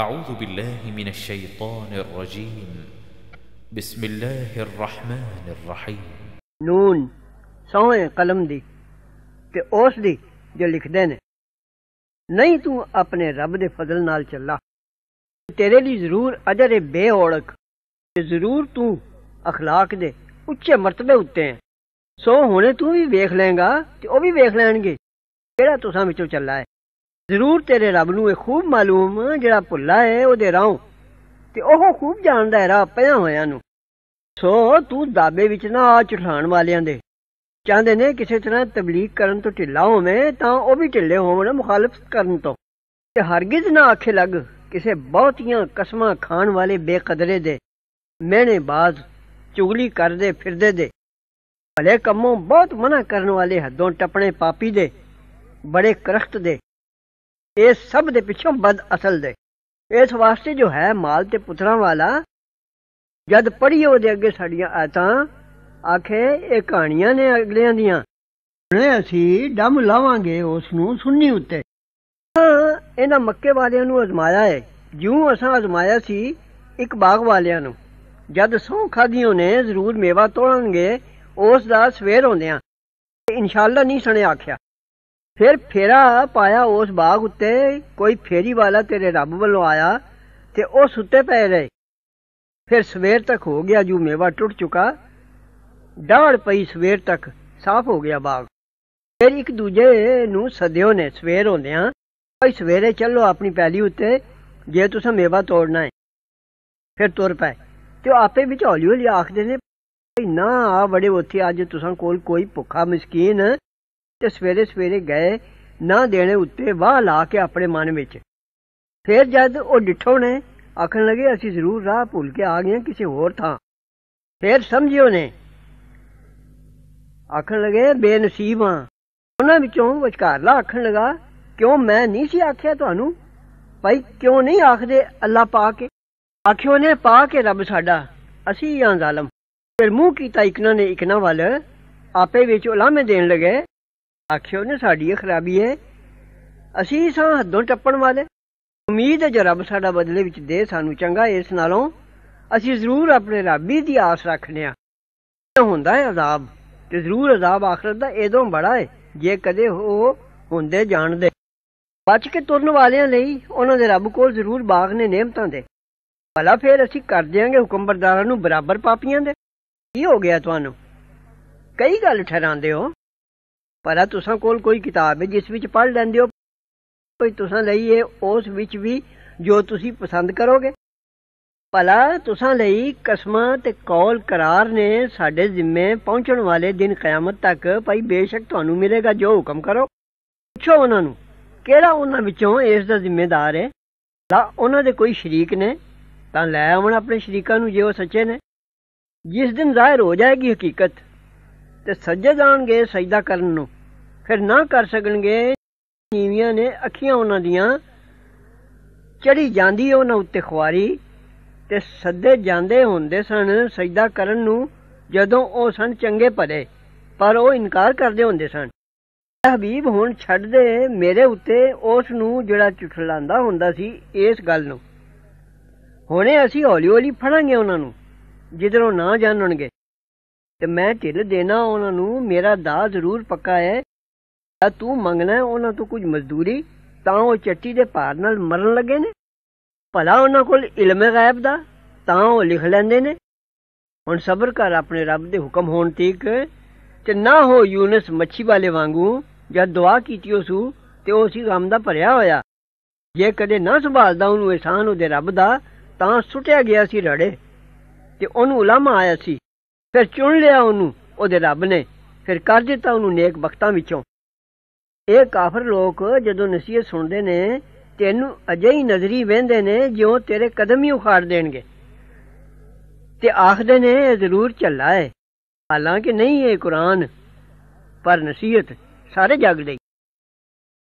أعوذ بالله من الشيطان الرجيم بسم الله الرحمن الرحيم نون ਸੋਹਣੇ ਕਲਮ ਦੀ ਤੇ ਉਸ ਦੀ ਜੋ ਲਿਖਦੇ ਨੇ ਨਹੀਂ ਤੂੰ ਆਪਣੇ ਰੱਬ ਦੇ ਫਜ਼ਲ ਨਾਲ ਚੱਲਾ ਤੇਰੇ ਲਈ ਜ਼ਰੂਰ ਅਜਰ ਹੈ ਬੇਔੜਕ ਤੇ ਜ਼ਰੂਰ ਤੂੰ اخلاق ਦੇ ਉੱਚੇ ਮਰਤਬੇ ਉੱਤੇ ਹੈ ਸੋ ਹੁਣੇ ਤੂੰ ਵੀ ਵੇਖ ਲੇਗਾ ਤੇ ਉਹ ਵੀ ਵੇਖ ਲੈਣਗੇ ਕਿਹੜਾ ਤੁਸਾਂ ਵਿੱਚੋਂ ਚੱਲਾ ਹੈ ਜ਼ਰੂਰ ਤੇਰੇ ਰੱਬ ਨੂੰ ਇਹ ਖੂਬ ਮਾਲੂਮ ਜਿਹੜਾ ਭੁੱਲਾ ਏ ਉਹਦੇ ਰਾਹ ਤੇ ਉਹ ਖੂਬ ਜਾਣਦਾ ਹੈ ਰਾਹ ਪਿਆ ਹੋਇਆਂ ਨੂੰ ਸੋ ਤੂੰ ਦਾਬੇ ਵਿੱਚ ਨਾ ਆ ਚੁਠਾਣ ਵਾਲਿਆਂ ਦੇ ਚਾਹਦੇ ਨੇ ਕਿਸੇ ਤਰ੍ਹਾਂ ਤਬਲੀਗ ਕਰਨ ਤੋਂ ਢਿੱਲਾ ਹੋਵੇਂ ਤਾਂ ਉਹ ਵੀ ਢਿੱਲੇ ਹੋਵਣ ਮੁਖਾਲਫ ਕਰਨ ਤੋਂ ਤੇ ਹਰਗਿਜ਼ ਨਾ ਆਖੇ ਲੱਗ ਕਿਸੇ ਬਹੁਤੀਆਂ ਕਸਮਾਂ ਖਾਣ ਵਾਲੇ ਬੇਕਦਰੇ ਦੇ ਮੈਨੇ ਬਾਜ਼ ਚੁਗਲੀ ਕਰਦੇ ਫਿਰਦੇ ਦੇ ਭਲੇ ਕੰਮੋਂ ਬਹੁਤ ਮਨਾ ਕਰਨ ਵਾਲੇ ਹੱਦੋਂ ਟੱਪਣੇ ਪਾਪੀ ਦੇ ਬੜੇ ਕਰਖਤ ਦੇ ਇਸ ਸਭ ਦੇ ਪਿੱਛੋਂ ਬਦ ਅਸਲ ਦੇ ਇਸ ਵਾਸਤੇ ਜੋ ਹੈ ਮਾਲ ਤੇ ਪੁੱਤਰਾਂ ਵਾਲਾ ਜਦ ਪੜੀ ਉਹਦੇ ਅੱਗੇ ਸਾਡੀਆਂ ਆਤਾਂ ਆਖੇ ਇਹ ਕਹਾਣੀਆਂ ਨੇ ਅਗਲਿਆਂ ਦੀਆਂ ਨੇ ਅਸੀਂ ਡੰਮ ਲਾਵਾਂਗੇ ਉਸ ਨੂੰ ਸੁਣਨੀ ਉੱਤੇ ਇਹਨਾਂ ਮੱਕੇ ਵਾਲਿਆਂ ਨੂੰ ਅਜ਼ਮਾਇਆ ਹੈ ਜਿਉਂ ਅਸਾਂ ਅਜ਼ਮਾਇਆ ਸੀ ਇੱਕ ਬਾਗ ਵਾਲਿਆਂ ਨੂੰ ਜਦ ਸੌਂ ਖਾਦੀਆਂ ਨੇ ਜ਼ਰੂਰ ਮੇਵਾ ਤੋੜਨਗੇ ਉਸ ਦਾ ਸਵੇਰ ਹੁੰਦਿਆਂ ਇਨਸ਼ਾਅੱਲਾ ਨਹੀਂ ਸੁਣਿਆ ਆਖਿਆ ਫਿਰ ਫੇਰਾ ਪਾਇਆ ਉਸ ਬਾਗ ਉੱਤੇ ਕੋਈ ਫੇਰੀ ਵਾਲਾ ਤੇਰੇ ਰੱਬ ਵੱਲੋਂ ਆਇਆ ਤੇ ਉਹ ਸੁੱਤੇ ਪਏ ਰਹੇ ਫਿਰ ਸਵੇਰ ਤੱਕ ਹੋ ਗਿਆ ਜੂ ਮੇਵਾ ਟੁੱਟ ਚੁਕਾ ਡਾੜ ਪਈ ਸਵੇਰ ਤੱਕ ਸਾਫ਼ ਹੋ ਗਿਆ ਬਾਗ ਫਿਰ ਇੱਕ ਦੂਜੇ ਨੂੰ ਸਦਿਓ ਨੇ ਸਵੇਰ ਹੁੰਦਿਆਂ ਕੋਈ ਸਵੇਰੇ ਚੱਲੋ ਆਪਣੀ ਪੈਲੀ ਉੱਤੇ ਜੇ ਤੁਸੀਂ ਮੇਵਾ ਤੋੜਨਾ ਹੈ ਫਿਰ ਤੁਰ ਪਏ ਤੇ ਆਪੇ ਵਿੱਚ ਹੌਲੀ ਹੌਲੀ ਆਖਦੇ ਨੇ ਨਾ ਆ ਬੜੇ ਉੱਥੇ ਅੱਜ ਤੁਸਾਂ ਕੋਲ ਕੋਈ ਭੁੱਖਾ ਮਸਕੀਨ ਤੇ ਸਵੇਰੇ ਸਵੇਰੇ ਗਏ ਨਾ ਦੇਣੇ ਉੱਤੇ ਵਾਹ ਲਾ ਕੇ ਆਪਣੇ ਮਨ ਵਿੱਚ ਫਿਰ ਜਦ ਉਹ ਡਿਠੋ ਨੇ ਆਖਣ ਲੱਗੇ ਅਸੀਂ ਜ਼ਰੂਰ ਰਾਹ ਭੁੱਲ ਕੇ ਆ ਗਏ ਕਿਸੇ ਹੋਰ ਥਾਂ ਫਿਰ ਸਮਝਿਓ ਨੇ ਆਖਣ ਲੱਗੇ ਬੇਨਸੀਬਾਂ ਉਹਨਾਂ ਵਿੱਚੋਂ ਲਾ ਆਖਣ ਲਗਾ ਕਿਉਂ ਮੈਂ ਨਹੀਂ ਸੀ ਆਖਿਆ ਤੁਹਾਨੂੰ ਭਾਈ ਕਿਉਂ ਨਹੀਂ ਆਖਦੇ ਅੱਲਾ ਪਾ ਕੇ ਆਖਿਓ ਨੇ ਪਾ ਕੇ ਰੱਬ ਸਾਡਾ ਅਸੀਂ ਜਾਂ ਜ਼ਾਲਮ ਫਿਰ ਮੂੰਹ ਕੀਤਾ ਇਕਨਾਂ ਨੇ ਇਕਨਾਂ ਵਾਲ ਆਪੇ ਵਿੱਚ ਉਲਾਮੇ ਦੇਣ ਲਗੇ ਆਖਿਓ ਨੇ ਸਾਡੀ ਇਹ ਖਰਾਬੀ ਹੈ ਅਸੀਂ ਸਾਂ ਹੱਦੋਂ ਟੱਪਣ ਵਾਲੇ ਉਮੀਦ ਹੈ ਜੇ ਰੱਬ ਸਾਡਾ ਬਦਲੇ ਵਿੱਚ ਦੇ ਸਾਨੂੰ ਚੰਗਾ ਇਸ ਨਾਲੋਂ ਅਸੀਂ ਜ਼ਰੂਰ ਆਪਣੇ ਰੱਬੀ ਦੀ ਆਸ ਰੱਖਨੇ ਆ ਹੁੰਦਾ ਹੈ ਅਜ਼ਾਬ ਤੇ ਜ਼ਰੂਰ ਅਜ਼ਾਬ ਆਖਰਤ ਦਾ ਇਹਦੋਂ ਬੜਾ ਹੈ ਜੇ ਕਦੇ ਉਹ ਹੁੰਦੇ ਜਾਣਦੇ ਬਚ ਕੇ ਤੁਰਨ ਵਾਲਿਆਂ ਲਈ ਉਹਨਾਂ ਦੇ ਰੱਬ ਕੋਲ ਜ਼ਰੂਰ ਬਾਗ ਨੇ ਨੇਮਤਾਂ ਦੇ ਭਲਾ ਫੇਰ ਅਸੀਂ ਕਰ ਦਿਆਂਗੇ ਹੁਕਮਬਰਦਾਰਾਂ ਨੂੰ ਬਰਾਬਰ ਪਾਪੀਆਂ ਦੇ ਕੀ ਹੋ ਗਿਆ ਤੁਹਾਨੂੰ ਕਈ ਗੱਲ ਠਹਿਰਾਉਂਦੇ ਹੋ ਭਲਾ ਤੁਸਾਂ ਕੋਲ ਕੋਈ ਕਿਤਾਬ ਹੈ ਜਿਸ ਵਿੱਚ ਪੜ੍ਹ ਲੈਂਦੇ ਹੋ ਕੋਈ ਤੁਸਾਂ ਲਈ ਹੈ ਉਸ ਵਿੱਚ ਵੀ ਜੋ ਤੁਸੀਂ ਪਸੰਦ ਕਰੋਗੇ ਭਲਾ ਤੁਸਾਂ ਲਈ ਕਸਮਾਂ ਤੇ ਕੌਲ ਕਰਾਰ ਨੇ ਸਾਡੇ ਜ਼ਿੰਮੇ ਪਹੁੰਚਣ ਵਾਲੇ ਦਿਨ ਕਿਆਮਤ ਤੱਕ ਭਾਈ ਬੇਸ਼ੱਕ ਤੁਹਾਨੂੰ ਮਿਲੇਗਾ ਜੋ ਹੁਕਮ ਕਰੋ ਪੁੱਛੋ ਉਹਨਾਂ ਨੂੰ ਕਿਹੜਾ ਉਹਨਾਂ ਵਿੱਚੋਂ ਇਸ ਦਾ ਜ਼ਿੰਮੇਦਾਰ ਹੈ ਤਾਂ ਉਹਨਾਂ ਦੇ ਕੋਈ ਸ਼ਰੀਕ ਨੇ ਤਾਂ ਲੈ ਆਉਣ ਆਪਣੇ ਸ਼ਰੀਕਾਂ ਨੂੰ ਜੇ ਉਹ ਸੱਚੇ ਨੇ ਜਿਸ ਦਿਨ ਜ਼ਾਹਿਰ ਹੋ ਜਾਏਗੀ ਹਕੀਕਤ ਤੇ ਸੱਜੇ ਜਾਣਗੇ ਸਜਦਾ ਕਰਨ ਨੂੰ ਫਿਰ ਨਾ ਕਰ ਸਕਣਗੇ ਨੀਵੀਆਂ ਨੇ ਅੱਖੀਆਂ ਉਹਨਾਂ ਦੀਆਂ ਚੜੀ ਜਾਂਦੀ ਉਹਨਾਂ ਉੱਤੇ ਖੁਆਰੀ ਤੇ ਸੱਦੇ ਜਾਂਦੇ ਹੁੰਦੇ ਸਨ ਸਜਦਾ ਕਰਨ ਨੂੰ ਜਦੋਂ ਉਹ ਸਨ ਚੰਗੇ ਭਲੇ ਪਰ ਉਹ ਇਨਕਾਰ ਕਰਦੇ ਹੁੰਦੇ ਸਨ ਹਬੀਬ ਹੁਣ ਛੱਡ ਦੇ ਮੇਰੇ ਉੱਤੇ ਉਸ ਨੂੰ ਜਿਹੜਾ ਚੁਟਲਾਂਦਾ ਹੁੰਦਾ ਸੀ ਇਸ ਗੱਲ ਨੂੰ ਹੁਣੇ ਅਸੀਂ ਹੌਲੀ-ਹੌਲੀ ਫੜਾਂਗੇ ਉਹਨਾਂ ਨੂੰ ਜਿੱਧਰੋਂ ਨਾ ਜਾਣਣਗੇ ਤੇ ਮੈਂ ਢਿੱਲ ਦੇਣਾ ਉਹਨਾਂ ਨੂੰ ਮੇਰਾ ਦਾਅ ਜ਼ਰੂਰ ਪੱਕਾ ਹੈ ਤੂੰ ਮੰਗਣਾ ਉਹਨਾਂ ਤੋਂ ਕੁਝ ਮਜ਼ਦੂਰੀ ਤਾਂ ਉਹ ਚੱਟੀ ਦੇ ਭਾਰ ਨਾਲ ਮਰਨ ਲੱਗੇ ਨੇ ਭਲਾ ਉਹਨਾਂ ਕੋਲ ਇਲਮ ਗਾਇਬ ਦਾ ਤਾਂ ਉਹ ਲਿਖ ਲੈਂਦੇ ਨੇ ਹੁਣ ਸਬਰ ਕਰ ਆਪਣੇ ਰੱਬ ਦੇ ਹੁਕਮ ਹੋਣ ਤੀਕ ਤੇ ਨਾ ਹੋ ਯੂਨਸ ਮੱਛੀ ਵਾਲੇ ਵਾਂਗੂ ਜਦ ਦੁਆ ਕੀਤੀ ਉਸੂ ਤੇ ਉਹ ਸੀ ਗਮ ਦਾ ਭਰਿਆ ਹੋਇਆ ਜੇ ਕਦੇ ਨਾ ਸੰਭਾਲਦਾ ਉਹਨੂੰ ਇਹਸਾਨ ਉਹਦੇ ਰੱਬ ਦਾ ਤਾਂ ਸੁਟਿਆ ਗਿਆ ਸੀ ਰੜੇ ਤੇ ਉਹਨੂੰ ਉਲਾਮਾ ਆਇਆ ਸੀ ਫਿਰ ਚੁਣ ਲਿਆ ਉਹਨੂੰ ਉਹਦੇ ਰੱਬ ਨੇ ਫਿਰ ਕਰ ਦਿੱਤਾ ਉਹਨੂੰ ਨੇਕ ਬਖਤਾ ਵਿੱਚੋਂ ਇਹ ਕਾਫਰ ਲੋਕ ਜਦੋਂ ਨਸੀਹਤ ਸੁਣਦੇ ਨੇ ਤੈਨੂੰ ਅਜੇ ਹੀ ਨਜ਼ਰੀ ਵਹਿੰਦੇ ਨੇ ਜਿਉਂ ਤੇਰੇ ਕਦਮ ਹੀ ਉਖਾੜ ਦੇਣਗੇ ਤੇ ਆਖਦੇ ਨੇ ਇਹ ਜ਼ਰੂਰ ਚੱਲਾ ਹੈ ਹਾਲਾਂਕਿ ਨਹੀਂ ਇਹ ਕੁਰਾਨ ਪਰ ਨਸੀਹਤ ਸਾਰੇ ਜਾਗਦੇ